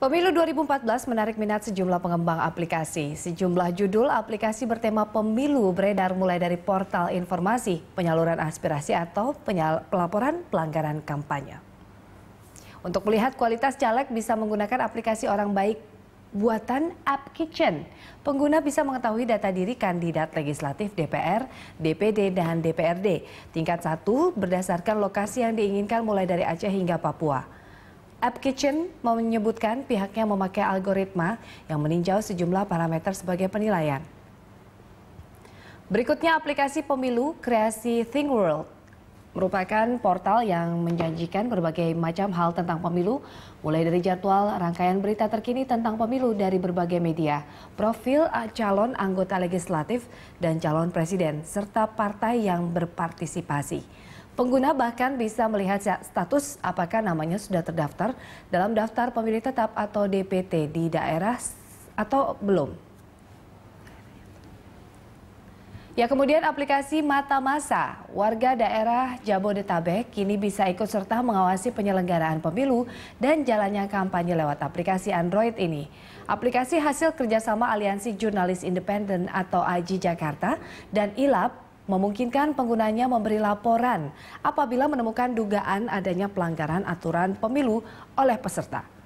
Pemilu 2014 menarik minat sejumlah pengembang aplikasi. Sejumlah judul aplikasi bertema pemilu beredar mulai dari portal informasi, penyaluran aspirasi atau penyal pelaporan pelanggaran kampanye. Untuk melihat kualitas caleg bisa menggunakan aplikasi orang baik buatan App Kitchen. Pengguna bisa mengetahui data diri kandidat legislatif DPR, DPD, dan DPRD. Tingkat 1 berdasarkan lokasi yang diinginkan mulai dari Aceh hingga Papua. App Kitchen menyebutkan pihaknya memakai algoritma yang meninjau sejumlah parameter sebagai penilaian. Berikutnya aplikasi pemilu kreasi Think World merupakan portal yang menjanjikan berbagai macam hal tentang pemilu, mulai dari jadwal rangkaian berita terkini tentang pemilu dari berbagai media, profil calon anggota legislatif dan calon presiden, serta partai yang berpartisipasi. Pengguna bahkan bisa melihat status apakah namanya sudah terdaftar dalam daftar pemilih tetap atau DPT di daerah atau belum. Ya, kemudian aplikasi Mata Masa, warga daerah Jabodetabek kini bisa ikut serta mengawasi penyelenggaraan pemilu dan jalannya kampanye lewat aplikasi Android ini. Aplikasi hasil kerjasama Aliansi Jurnalis Independen atau AJI Jakarta dan ILAP memungkinkan penggunanya memberi laporan apabila menemukan dugaan adanya pelanggaran aturan pemilu oleh peserta.